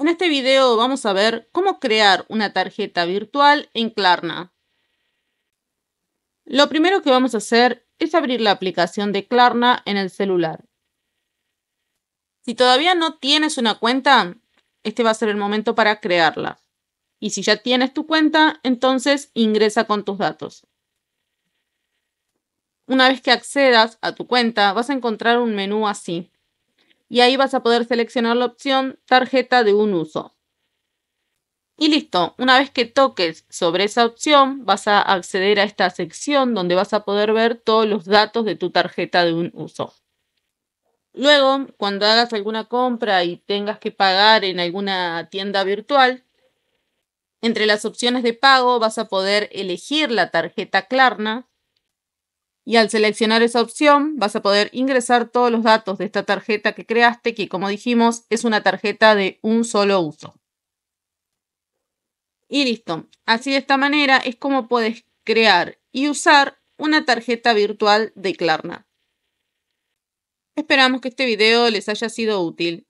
En este video vamos a ver cómo crear una tarjeta virtual en Klarna. Lo primero que vamos a hacer es abrir la aplicación de Klarna en el celular. Si todavía no tienes una cuenta, este va a ser el momento para crearla. Y si ya tienes tu cuenta, entonces ingresa con tus datos. Una vez que accedas a tu cuenta, vas a encontrar un menú así y ahí vas a poder seleccionar la opción tarjeta de un uso. Y listo, una vez que toques sobre esa opción, vas a acceder a esta sección donde vas a poder ver todos los datos de tu tarjeta de un uso. Luego, cuando hagas alguna compra y tengas que pagar en alguna tienda virtual, entre las opciones de pago vas a poder elegir la tarjeta Klarna y al seleccionar esa opción vas a poder ingresar todos los datos de esta tarjeta que creaste, que como dijimos es una tarjeta de un solo uso. Y listo. Así de esta manera es como puedes crear y usar una tarjeta virtual de Klarna. Esperamos que este video les haya sido útil.